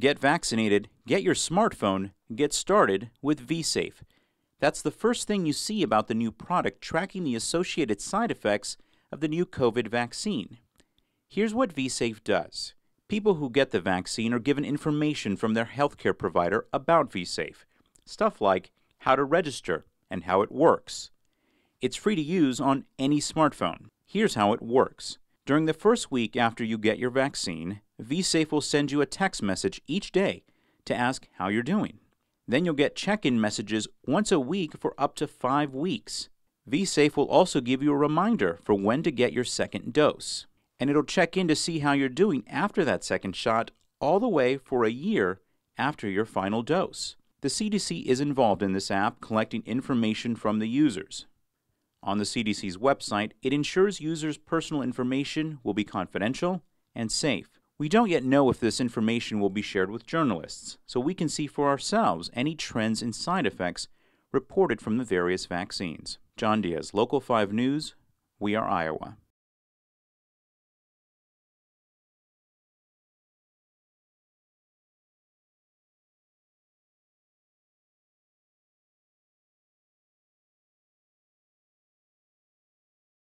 Get vaccinated, get your smartphone, get started with vSafe. That's the first thing you see about the new product tracking the associated side effects of the new COVID vaccine. Here's what vSafe does people who get the vaccine are given information from their healthcare provider about vSafe, stuff like how to register and how it works. It's free to use on any smartphone. Here's how it works. During the first week after you get your vaccine, vSafe will send you a text message each day to ask how you're doing. Then you'll get check in messages once a week for up to five weeks. vSafe will also give you a reminder for when to get your second dose. And it'll check in to see how you're doing after that second shot, all the way for a year after your final dose. The CDC is involved in this app, collecting information from the users. On the CDC's website, it ensures users' personal information will be confidential and safe. We don't yet know if this information will be shared with journalists, so we can see for ourselves any trends in side effects reported from the various vaccines. John Diaz, Local 5 News, We Are Iowa.